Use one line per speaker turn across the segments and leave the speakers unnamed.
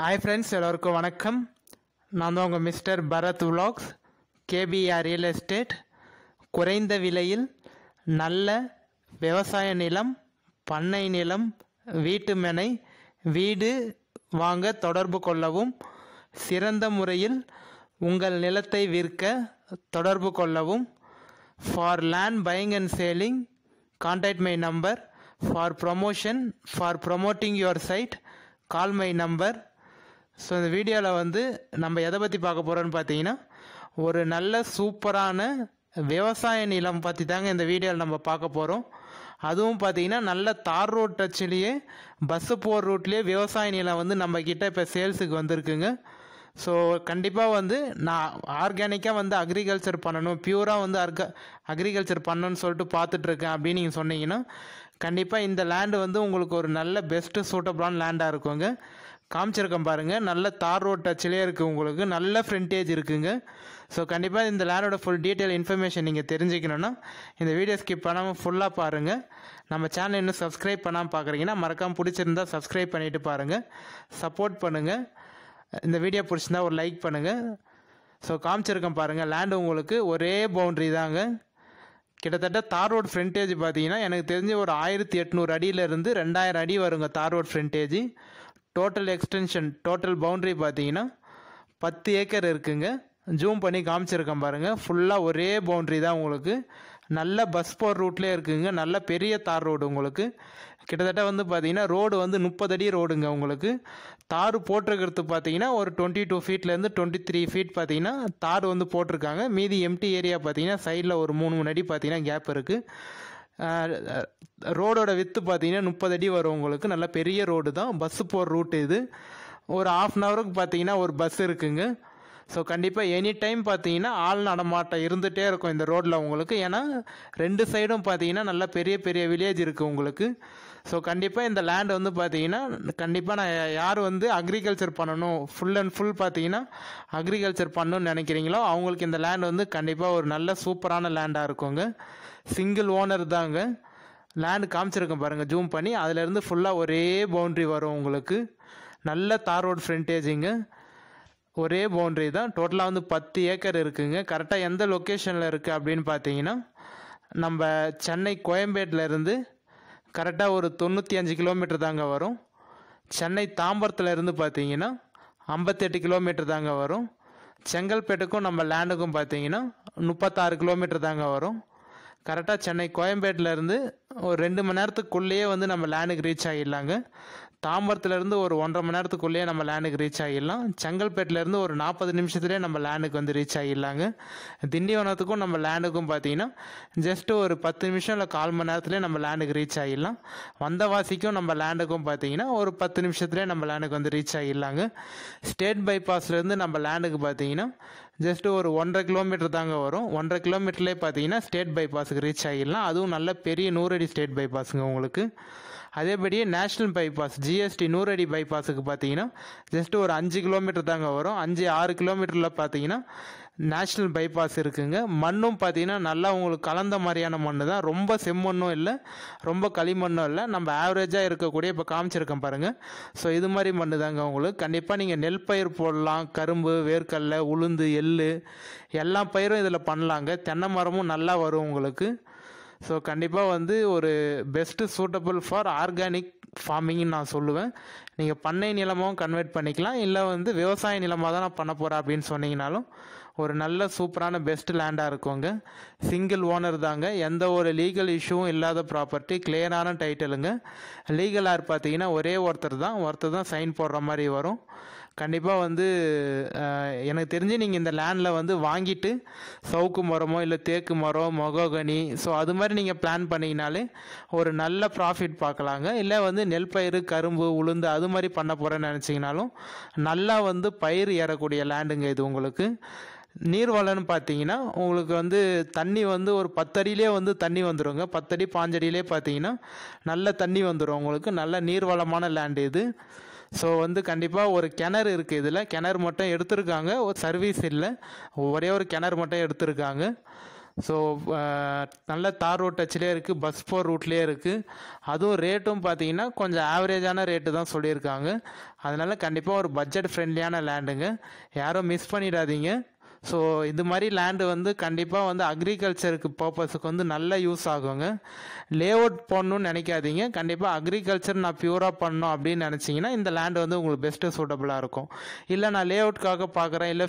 hi friends எல்லோருக்கும் வணக்கம் நான் தான் உங்கள் மிஸ்டர் பரத் விலாக்ஸ் கேபிஆர் ரியல் எஸ்டேட் குறைந்த விலையில் நல்ல விவசாய நிலம் பண்ணை நிலம் வீட்டு வீடு வாங்க தொடர்பு கொள்ளவும் சிறந்த முறையில் உங்கள் நிலத்தை விற்க தொடர்பு கொள்ளவும் for land buying and selling contact my number for promotion for promoting your site call my number so இந்த வீடியோவில் வந்து நம்ம எதை பற்றி பார்க்க போகிறோன்னு பார்த்தீங்கன்னா ஒரு நல்ல சூப்பரான விவசாய நிலம் பற்றி தாங்க இந்த வீடியோவில் நம்ம பார்க்க போகிறோம் அதுவும் பார்த்தீங்கன்னா நல்ல தார் ரோட் டச்சிலேயே பஸ்ஸு போகிற ரூட்லேயே விவசாய நிலம் வந்து நம்மக்கிட்ட இப்போ சேல்ஸுக்கு வந்திருக்குங்க ஸோ கண்டிப்பாக வந்து நான் ஆர்கானிக்காக வந்து அக்ரிகல்ச்சர் பண்ணணும் பியூராக வந்து அர்க அக்ரிகல்ச்சர் பண்ணணும்னு சொல்லிட்டு பார்த்துட்ருக்கேன் அப்படின்னு நீங்கள் சொன்னீங்கன்னா கண்டிப்பாக இந்த லேண்டு வந்து உங்களுக்கு ஒரு நல்ல பெஸ்ட்டு சூட்டபுளான லேண்டாக இருக்குங்க காமிச்சிருக்கேன் பாருங்கள் நல்ல தார் ரோட் டச்சிலே இருக்குது உங்களுக்கு நல்ல ஃப்ரண்டேஜ் இருக்குங்க ஸோ கண்டிப்பாக இந்த லேண்டோட ஃபுல் டீட்டெயில் இன்ஃபர்மேஷன் நீங்கள் தெரிஞ்சுக்கணுன்னா இந்த வீடியோ ஸ்கிப் பண்ணாமல் ஃபுல்லாக பாருங்கள் நம்ம சேனல் இன்னும் சப்ஸ்கிரைப் பண்ணாமல் பார்க்குறீங்கன்னா மறக்காமல் பிடிச்சிருந்தா சப்ஸ்கிரைப் பண்ணிவிட்டு பாருங்கள் சப்போர்ட் பண்ணுங்கள் இந்த வீடியோ பிடிச்சிருந்தா ஒரு லைக் பண்ணுங்கள் ஸோ காமிச்சிருக்கேன் பாருங்கள் லேண்டு உங்களுக்கு ஒரே பவுண்ட்ரி தாங்க கிட்டத்தட்ட தார் ரோட் ஃப்ரண்டேஜ் பார்த்தீங்கன்னா எனக்கு தெரிஞ்சு ஒரு ஆயிரத்தி எட்நூறு அடியிலேருந்து ரெண்டாயிரம் அடி வருங்க tar road frontage total extension total boundary பார்த்தீங்கன்னா பத்து ஏக்கர் இருக்குங்க ஜூம் பண்ணி காமிச்சிருக்கேன் பாருங்கள் ஃபுல்லாக ஒரே பவுண்ட்ரி தான் உங்களுக்கு நல்ல பஸ் போர் ரூட்லேயே இருக்குங்க நல்ல பெரிய தார் ரோடு உங்களுக்கு கிட்டத்தட்ட வந்து பார்த்தீங்கன்னா ரோடு வந்து முப்பது அடி ரோடுங்க உங்களுக்கு தார் போட்டிருக்கிறது பார்த்தீங்கன்னா ஒரு டுவெண்ட்டி டூ ஃபீட்லேருந்து டுவெண்ட்டி த்ரீ ஃபீட் பார்த்தீங்கன்னா தார் வந்து போட்டிருக்காங்க மீதி எம்டி ஏரியா பார்த்தீங்கன்னா சைடில் ஒரு மூணு மூணு அடி பார்த்தீங்கன்னா கேப் இருக்குது ரோடோட வித்து பார்த்தீங்கன்னா முப்பது அடி வரும் உங்களுக்கு நல்ல பெரிய ரோடு தான் பஸ்ஸு போகிற ரூட் இது ஒரு ஆஃப் அன் ஹவருக்கு பார்த்தீங்கன்னா ஒரு பஸ் இருக்குங்க ஸோ கண்டிப்பாக எனி டைம் பார்த்தீங்கன்னா ஆள் நடமாட்டம் இருந்துகிட்டே இருக்கும் இந்த ரோட்டில் உங்களுக்கு ஏன்னா ரெண்டு சைடும் பார்த்தீங்கன்னா நல்ல பெரிய பெரிய வில்லேஜ் இருக்குது உங்களுக்கு ஸோ கண்டிப்பாக இந்த லேண்ட் வந்து பார்த்தீங்கன்னா கண்டிப்பாக நான் யார் வந்து அக்ரிகல்ச்சர் பண்ணணும் ஃபுல் அண்ட் ஃபுல் பார்த்தீங்கன்னா அக்ரிகல்ச்சர் பண்ணணும்னு நினைக்கிறீங்களோ அவங்களுக்கு இந்த லேண்ட் வந்து கண்டிப்பாக ஒரு நல்ல சூப்பரான லேண்டாக இருக்குங்க சிங்கிள் ஓனர் தாங்க லேண்டு காமிச்சிருக்கேன் பாருங்கள் ஜூம் பண்ணி அதிலேருந்து ஃபுல்லாக ஒரே பவுண்ட்ரி வரும் உங்களுக்கு நல்ல தார் ரோடு ஃப்ரண்டேஜிங்க ஒரே பவுண்ட்ரி தான் டோட்டலாக வந்து பத்து ஏக்கர் இருக்குதுங்க கரெக்டாக எந்த லொக்கேஷனில் இருக்குது அப்படின்னு பார்த்தீங்கன்னா நம்ம சென்னை கோயம்பேட்டிலேருந்து கரெக்டாக ஒரு தொண்ணூற்றி அஞ்சு கிலோமீட்டர் தாங்க வரும் சென்னை தாம்பரத்தில் இருந்து பார்த்தீங்கன்னா ஐம்பத்தெட்டு கிலோமீட்டர் தாங்க வரும் செங்கல்பேட்டுக்கும் நம்ம லேண்டுக்கும் பார்த்தீங்கன்னா முப்பத்தாறு கிலோமீட்டர் தாங்க வரும் கரெக்டாக சென்னை கோயம்பேட்டிலேருந்து ஒரு ரெண்டு மணி நேரத்துக்குள்ளேயே வந்து நம்ம லேண்டுக்கு ரீச் ஆகிடலாங்க தாம்பரத்துலேருந்து ஒரு ஒன்றரை மணி நேரத்துக்குள்ளேயே நம்ம லேண்டுக்கு ரீச் ஆகிடலாம் செங்கல்பேட்டிலேருந்து ஒரு நாற்பது நிமிஷத்துலேயே நம்ம லேண்டுக்கு வந்து ரீச் ஆகிடலாங்க திண்டிவனத்துக்கும் நம்ம லேண்டுக்கும் பார்த்தீங்கன்னா ஜஸ்ட்டு ஒரு பத்து நிமிஷம் இல்லை கால் மணி நேரத்துலேயே நம்ம லேண்டுக்கு ரீச் ஆகிடலாம் வந்தவாசிக்கும் நம்ம லேண்டுக்கும் பார்த்தீங்கன்னா ஒரு பத்து நிமிஷத்துலேயே நம்ம லேண்டுக்கு வந்து ரீச் ஆகிடலாங்க ஸ்டேட் பைபாஸ்லேருந்து நம்ம லேண்டுக்கு பார்த்தீங்கன்னா ஜஸ்ட்டு ஒரு ஒன்றரை கிலோமீட்டர் தாங்க வரும் ஒன்றரை கிலோமீட்டர்லேயே பார்த்தீங்கன்னா ஸ்டேட் பைபாஸுக்கு ரீச் ஆகிடலாம் அதுவும் நல்ல பெரிய நூறடி ஸ்டேட் பைபாஸுங்க உங்களுக்கு அதேபடியே நேஷ்னல் பைபாஸ் ஜிஎஸ்டி நூறு அடி பைபாஸுக்கு பார்த்தீங்கன்னா ஜஸ்ட் ஒரு அஞ்சு கிலோமீட்டர் தாங்க வரும் அஞ்சு ஆறு கிலோமீட்டரில் பார்த்தீங்கன்னா நேஷ்னல் பைபாஸ் இருக்குங்க மண்ணும் பார்த்தீங்கன்னா நல்லா உங்களுக்கு கலந்த மாதிரியான மண் தான் ரொம்ப செம்மண்ணும் இல்லை ரொம்ப களிமண்ணும் இல்லை நம்ம ஆவரேஜாக இருக்கக்கூடிய இப்போ காமிச்சிருக்கேன் பாருங்கள் ஸோ இது மாதிரி மண் தாங்க உங்களுக்கு கண்டிப்பாக நீங்கள் நெல் பயிர் போடலாம் கரும்பு வேர்க்கடலை உளுந்து எள் எல்லா பயிரும் இதில் பண்ணலாங்க தென்னை மரமும் நல்லா வரும் உங்களுக்கு ஸோ கண்டிப்பாக வந்து ஒரு பெஸ்ட்டு சூட்டபுள் ஃபார் ஆர்கானிக் ஃபார்மிங்னு நான் சொல்லுவேன் நீங்கள் பண்ணை நிலமும் கன்வெர்ட் பண்ணிக்கலாம் இல்லை வந்து விவசாய நிலமாக தான் நான் பண்ண போகிறேன் அப்படின்னு சொன்னீங்கனாலும் ஒரு நல்ல சூப்பரான பெஸ்ட் லேண்டாக இருக்குங்க சிங்கிள் ஓனர் தாங்க எந்த ஒரு லீகல் இஷ்யூவும் இல்லாத ப்ராப்பர்ட்டி கிளியரான டைட்டிலுங்க லீகலாக பார்த்தீங்கன்னா ஒரே ஒருத்தர் தான் ஒருத்தர் தான் சைன் போடுற மாதிரி வரும் கண்டிப்பாக வந்து எனக்கு தெரிஞ்சு நீங்கள் இந்த லேண்டில் வந்து வாங்கிட்டு சவுக்கு மரமோ இல்லை தேக்கு மரம் மொகோகனி ஸோ அது மாதிரி நீங்கள் பிளான் பண்ணிங்கனாலே ஒரு நல்ல ப்ராஃபிட் பார்க்கலாங்க இல்லை வந்து நெல் பயிர் கரும்பு உளுந்து அது மாதிரி பண்ண போகிறேன்னு நினச்சிங்கனாலும் நல்லா வந்து பயிர் ஏறக்கூடிய லேண்டுங்க இது உங்களுக்கு நீர்வளம்னு பார்த்தீங்கன்னா உங்களுக்கு வந்து தண்ணி வந்து ஒரு பத்தடியிலே வந்து தண்ணி வந்துடுங்க பத்தடி பாஞ்சடியிலே பார்த்தீங்கன்னா நல்ல தண்ணி வந்துடும் உங்களுக்கு நல்ல நீர்வளமான லேண்டு இது ஸோ வந்து கண்டிப்பாக ஒரு கிணறு இருக்குது இதில் கிணறு மட்டும் எடுத்திருக்காங்க ஒரு சர்வீஸ் இல்லை ஒரே ஒரு கிணறு மட்டும் எடுத்திருக்காங்க ஸோ நல்ல தார் ரோட் டச்சிலே இருக்குது பஸ் ஃபோர் ரூட்லேயே இருக்குது அதுவும் ரேட்டும் பார்த்தீங்கன்னா கொஞ்சம் ஆவரேஜான ரேட்டு தான் சொல்லியிருக்காங்க அதனால் கண்டிப்பாக ஒரு பட்ஜெட் ஃப்ரெண்ட்லியான லேண்டுங்க யாரும் மிஸ் பண்ணிடாதீங்க ஸோ இது மாதிரி லேண்டு வந்து கண்டிப்பாக வந்து அக்ரிகல்ச்சருக்கு பர்பஸுக்கு வந்து நல்ல யூஸ் ஆகுங்க லே அவுட் பண்ணணும்னு நினைக்காதீங்க கண்டிப்பாக அக்ரிகல்ச்சர் நான் பியூராக பண்ணணும் அப்படின்னு நினச்சிங்கன்னா இந்த லேண்டு வந்து உங்களுக்கு பெஸ்ட்டு சூட்டபுளாக இருக்கும் இல்லை நான் லே அவுட்காக பார்க்குறேன் இல்லை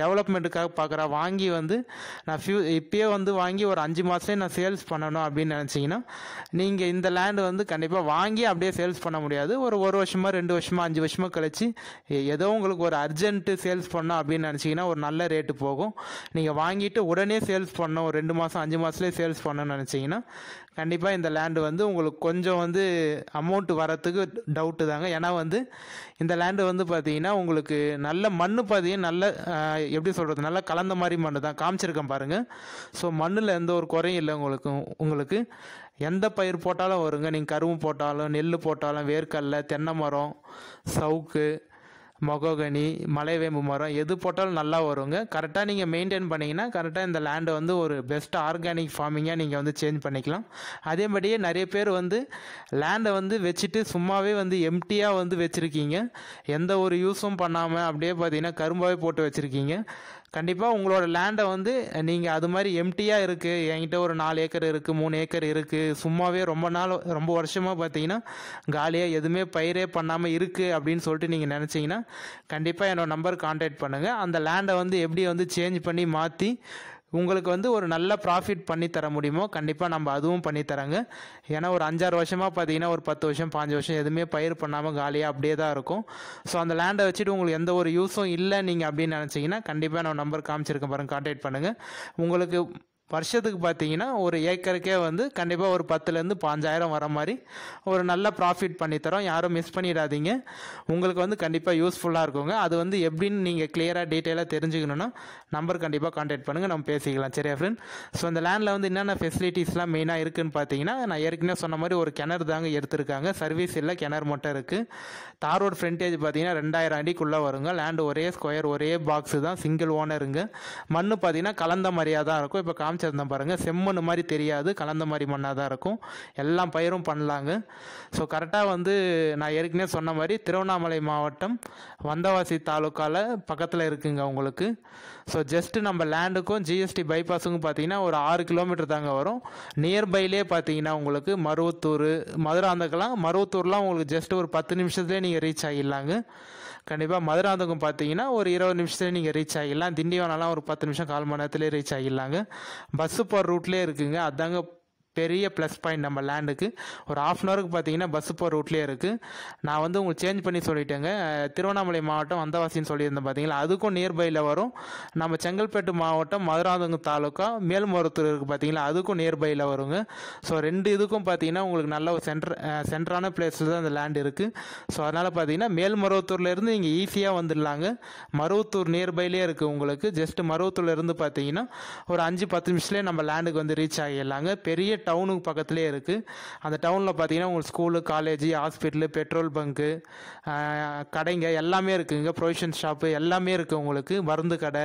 டெவலப்மெண்ட்டுக்காக பார்க்குறேன் வாங்கி வந்து நான் ஃபியூ இப்போயே வந்து வாங்கி ஒரு அஞ்சு மாதத்துலேயே நான் சேல்ஸ் பண்ணணும் அப்படின்னு நினச்சிங்கன்னா நீங்கள் இந்த லேண்டு வந்து கண்டிப்பாக வாங்கி அப்படியே சேல்ஸ் பண்ண முடியாது ஒரு ஒரு வருஷமாக ரெண்டு வருஷமாக அஞ்சு வருஷமாக கழிச்சு ஏதோ உங்களுக்கு ஒரு அர்ஜென்ட்டு சேல்ஸ் பண்ணோம் அப்படின்னு நினச்சிங்கன்னா ஒரு நல்ல ரேட்டு ரேட்டு போகும் நீங்கள் வாங்கிட்டு உடனே சேல்ஸ் பண்ணோம் ரெண்டு மாதம் அஞ்சு மாதத்துலேயே சேல்ஸ் பண்ணணும்னு நினச்சிங்கன்னா கண்டிப்பாக இந்த லேண்டு வந்து உங்களுக்கு கொஞ்சம் வந்து அமௌண்ட்டு வரத்துக்கு டவுட்டு தாங்க ஏன்னா வந்து இந்த லேண்டு வந்து பார்த்தீங்கன்னா உங்களுக்கு நல்ல மண் பார்த்தீங்கன்னா நல்ல எப்படி சொல்கிறது நல்லா கலந்த மாதிரி மண் தான் காமிச்சிருக்கேன் பாருங்கள் ஸோ மண்ணில் எந்த ஒரு குறையும் இல்லை உங்களுக்கு உங்களுக்கு எந்த பயிர் போட்டாலும் வருங்க நீங்கள் கரும்பு போட்டாலும் நெல் போட்டாலும் வேர்க்கடலை தென்னை மரம் சவுக்கு மொகோகனி மலைவேம்பு மரம் எது போட்டாலும் நல்லா வருங்க கரெக்டாக நீங்கள் மெயின்டைன் பண்ணிங்கன்னா கரெக்டாக இந்த லேண்டை வந்து ஒரு பெஸ்ட் ஆர்கானிக் ஃபார்மிங்காக நீங்கள் வந்து சேஞ்ச் பண்ணிக்கலாம் அதேபடியே நிறைய பேர் வந்து லேண்டை வந்து வச்சுட்டு சும்மாவே வந்து எம்டியாக வந்து வச்சுருக்கீங்க எந்த ஒரு யூஸும் பண்ணாமல் அப்படியே பார்த்தீங்கன்னா கரும்பாவே போட்டு வச்சுருக்கீங்க கண்டிப்பாக உங்களோட லேண்டை வந்து நீங்கள் அது மாதிரி எம்டியாக இருக்குது என்கிட்ட ஒரு நாலு ஏக்கர் இருக்குது மூணு ஏக்கர் இருக்குது சும்மாவே ரொம்ப நாள் ரொம்ப வருஷமாக பார்த்தீங்கன்னா காலியாக எதுவுமே பயிரே பண்ணாமல் இருக்குது அப்படின்னு சொல்லிட்டு நீங்கள் நினச்சிங்கன்னா கண்டிப்பாக என்னோடய நம்பர் காண்டாக்ட் பண்ணுங்கள் அந்த லேண்டை வந்து எப்படி வந்து சேஞ்ச் பண்ணி மாற்றி உங்களுக்கு வந்து ஒரு நல்ல ப்ராஃபிட் பண்ணித்தர முடியுமோ கண்டிப்பாக நம்ம அதுவும் பண்ணித்தராங்க ஏன்னா ஒரு அஞ்சாறு வருஷமாக பார்த்தீங்கன்னா ஒரு பத்து வருஷம் பாஞ்சு வருஷம் எதுவுமே பயிர் பண்ணாமல் காலியாக அப்படியே தான் இருக்கும் ஸோ அந்த லேண்டை வச்சுட்டு உங்களுக்கு எந்த ஒரு யூஸும் இல்லை நீங்கள் அப்படின்னு நினச்சிங்கன்னா கண்டிப்பாக நான் நம்பர் காமிச்சிருக்கேன் பாருங்கள் காண்டாக்ட் பண்ணுங்கள் உங்களுக்கு வருஷத்துக்கு பார்த்தீங்கன்னா ஒரு ஏக்கருக்கே வந்து கண்டிப்பாக ஒரு பத்துலேருந்து பாஞ்சாயிரம் வர மாதிரி ஒரு நல்ல ப்ராஃபிட் பண்ணித்தரோம் யாரும் மிஸ் பண்ணிடாதீங்க உங்களுக்கு வந்து கண்டிப்பாக யூஸ்ஃபுல்லாக இருக்குங்க அது வந்து எப்படின்னு நீங்கள் கிளியராக டீட்டெயிலாக தெரிஞ்சுக்கணுன்னா நம்பர் கண்டிப்பாக காண்டாக்ட் பண்ணுங்கள் நம்ம பேசிக்கலாம் சரியா ஃப்ரெண்ட் ஸோ அந்த லேண்டில் வந்து என்னென்ன ஃபெசிலிட்டிஸ்லாம் மெயினாக இருக்குதுன்னு பார்த்தீங்கன்னா நான் ஏற்கனவே சொன்ன மாதிரி ஒரு கிணறு தாங்க எடுத்திருக்காங்க சர்வீஸ் இல்லை கிணறு மட்டும் இருக்குது தார் ரோட் ஃப்ரண்டேஜ் பார்த்தீங்கன்னா ரெண்டாயிரம் அடிக்குள்ளே வருங்க லேண்டு ஒரே ஸ்கொயர் ஒரே பாக்ஸு தான் சிங்கிள் ஓனருங்க மண்ணு பார்த்தீங்கன்னா கலந்த மாதிரியாக தான் இருக்கும் இப்போ காமிச்சு வச்சுருந்தேன் பாருங்கள் செம்மண் மாதிரி தெரியாது கலந்த மாதிரி மண்ணாக தான் இருக்கும் எல்லாம் பயிரும் பண்ணலாங்க ஸோ கரெக்டாக வந்து நான் ஏற்கனவே சொன்ன மாதிரி திருவண்ணாமலை மாவட்டம் வந்தவாசி தாலுக்காவில் பக்கத்தில் இருக்குங்க உங்களுக்கு ஸோ ஜஸ்ட்டு நம்ம லேண்டுக்கும் ஜிஎஸ்டி பைபாஸுக்கும் பார்த்தீங்கன்னா ஒரு ஆறு கிலோமீட்டர் தாங்க வரும் நியர்பைலே பார்த்தீங்கன்னா உங்களுக்கு மருவத்தூர் மதுராந்தக்கெல்லாம் மருவத்தூர்லாம் உங்களுக்கு ஜஸ்ட் ஒரு பத்து நிமிஷத்துலேயே நீங்கள் ரீச் ஆகிடலாங்க கண்டிப்பாக மதுராந்தகம் பார்த்தீங்கன்னா ஒரு இருபது நிமிஷத்தில் நீங்கள் ரீச் ஆகிடலாம் திண்டிவனாலாம் ஒரு பத்து நிமிஷம் கால் மணி நேரத்துலேயே ரீச் ஆகிடலாங்க பஸ்ஸு போகிற ரூட்லேயே இருக்குங்க அதாங்க பெரிய ப்ளஸ் பாயிண்ட் நம்ம லேண்டுக்கு ஒரு ஆஃப் அன் ஹவருக்கு பார்த்தீங்கன்னா பஸ் போகிற ரூட்லேயே இருக்குது நான் வந்து உங்களுக்கு சேஞ்ச் பண்ணி சொல்லிட்டேங்க திருவண்ணாமலை மாவட்டம் வந்தவாசின்னு சொல்லியிருந்தேன் பார்த்தீங்களா அதுக்கும் நியர்பையில் வரும் நம்ம செங்கல்பேட்டு மாவட்டம் மதுராந்தகம் தாலுக்கா மேல்மருத்தூர் இருக்குது பார்த்தீங்களா அதுக்கும் நியர்பையில் வருங்க ஸோ ரெண்டு இதுக்கும் பார்த்தீங்கன்னா உங்களுக்கு நல்ல ஒரு சென்டர் சென்டரான பிளேஸில் தான் அந்த லேண்ட் இருக்குது ஸோ அதனால் பார்த்தீங்கன்னா மேல்மருவத்தூர்லேருந்து நீங்கள் ஈஸியாக வந்துடலாங்க மருவத்தூர் நியர்பைலே இருக்குது உங்களுக்கு ஜஸ்ட்டு மருவத்தூர்லேருந்து பார்த்தீங்கன்னா ஒரு அஞ்சு பத்து நிமிஷத்துலேயே நம்ம லேண்டுக்கு வந்து ரீச் ஆகிடலாங்க பெரிய டவுனுக்கு பக்கத்துலேயே இருக்குது அந்த டவுனில் பார்த்தீங்கன்னா உங்களுக்கு school college hospital petrol bunk கடைங்க எல்லாமே இருக்குதுங்க ப்ரொவிஷன் ஷாப்பு எல்லாமே இருக்குது உங்களுக்கு மருந்து கடை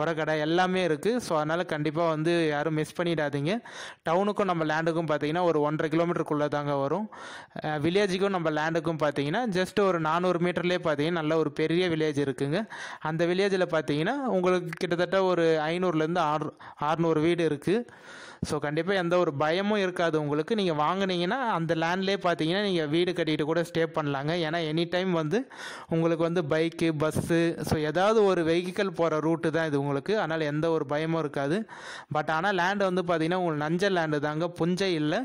உரக்கடை எல்லாமே இருக்குது ஸோ அதனால் கண்டிப்பாக வந்து யாரும் மிஸ் பண்ணிடாதீங்க டவுனுக்கும் நம்ம லேண்டுக்கும் பார்த்தீங்கன்னா ஒரு ஒன்றரை கிலோமீட்டருக்குள்ளே தாங்க வரும் வில்லேஜுக்கும் நம்ம லேண்டுக்கும் பார்த்தீங்கன்னா ஜஸ்ட் ஒரு நானூறு மீட்டர்லேயே பார்த்தீங்கன்னா நல்ல ஒரு பெரிய வில்லேஜ் இருக்குங்க அந்த வில்லேஜில் பார்த்தீங்கன்னா உங்களுக்கு கிட்டத்தட்ட ஒரு ஐநூறுலேருந்து ஆறு ஆறுநூறு வீடு இருக்குது ஸோ கண்டிப்பாக எந்த ஒரு பயமும் இருக்காது உங்களுக்கு நீங்கள் வாங்கினீங்கன்னா அந்த லேண்ட்லேயே பார்த்தீங்கன்னா நீங்கள் வீடு கட்டிட்டு கூட ஸ்டே பண்ணலாங்க ஏன்னா எனி டைம் வந்து உங்களுக்கு வந்து பைக்கு பஸ்ஸு ஸோ ஏதாவது ஒரு வெஹிக்கிள் போகிற ரூட்டு தான் இது உங்களுக்கு அதனால் எந்த ஒரு பயமும் இருக்காது பட் ஆனால் லேண்டு வந்து பார்த்திங்கன்னா உங்களுக்கு நஞ்சல் லேண்டு தாங்க புஞ்சை இல்லை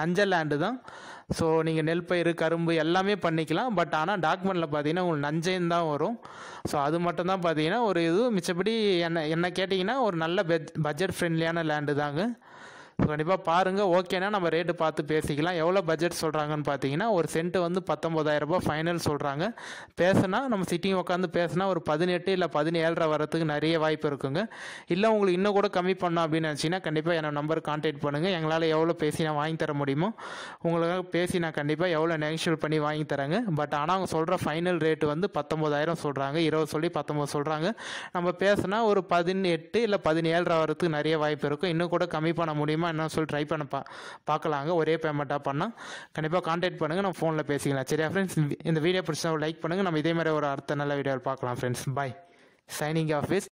நஞ்சல் லேண்டு தான் ஸோ நீங்கள் நெல் பயிர் கரும்பு எல்லாமே பண்ணிக்கலாம் பட் ஆனால் டாக்குமெண்ட்டில் பார்த்தீங்கன்னா உங்களுக்கு நஞ்சையும் தான் வரும் ஸோ அது மட்டும் தான் பார்த்தீங்கன்னா ஒரு இது மிச்சப்படி என்ன என்ன கேட்டிங்கன்னா ஒரு நல்ல பட்ஜெட் ஃப்ரெண்ட்லியான லேண்டு தாங்க ஸோ கண்டிப்பாக பாருங்கள் ஓகேனா நம்ம ரேட்டு பார்த்து பேசிக்கலாம் எவ்வளோ பட்ஜெட் சொல்கிறாங்கன்னு பார்த்தீங்கன்னா ஒரு சென்ட்டு வந்து பத்தொம்பதாயிரரூபா ஃபைனல் சொல்கிறாங்க பேசுனா நம்ம சிட்டிங் உட்காந்து பேசுனா ஒரு பதினெட்டு இல்லை பதினேழரை வரத்துக்கு நிறைய வாய்ப்பு இருக்குங்க இல்லை உங்களுக்கு இன்னும் கூட கம்மி பண்ணோம் அப்படின்னு நினச்சிங்கன்னா கண்டிப்பாக என்னோட நம்பர் கான்டாக்ட் பண்ணுங்கள் எங்களால் எவ்வளோ பேசி நான் வாங்கி தர முடியுமோ உங்களுக்காக பேசி நான் கண்டிப்பாக எவ்வளோ நெகோஷியல் பண்ணி வாங்கி தரேங்க பட் ஆனால் அவங்க சொல்கிற ஃபைனல் ரேட்டு வந்து பத்தொம்பதாயிரம் சொல்கிறாங்க இருபது சொல்லி பத்தொம்பது சொல்கிறாங்க நம்ம பேசுனா ஒரு பதினெட்டு இல்லை பதினேழரை வரத்துக்கு நிறைய வாய்ப்பு இருக்கும் இன்னும் கூட கம்மி பண்ண முடியுமா முடியுமா என்ன சொல்லி ட்ரை பண்ண பா பார்க்கலாங்க ஒரே பேமெண்ட்டாக பண்ணால் கண்டிப்பாக காண்டாக்ட் பண்ணுங்கள் நம்ம ஃபோனில் பேசிக்கலாம் சரியா ஃப்ரெண்ட்ஸ் இந்த வீடியோ பிடிச்சா லைக் பண்ணுங்கள் நம்ம இதே மாதிரி ஒரு அடுத்த நல்ல வீடியோவில் பார்க்கலாம் ஃப்ரெண்ட்ஸ் பாய் சைனிங் ஆஃபீஸ்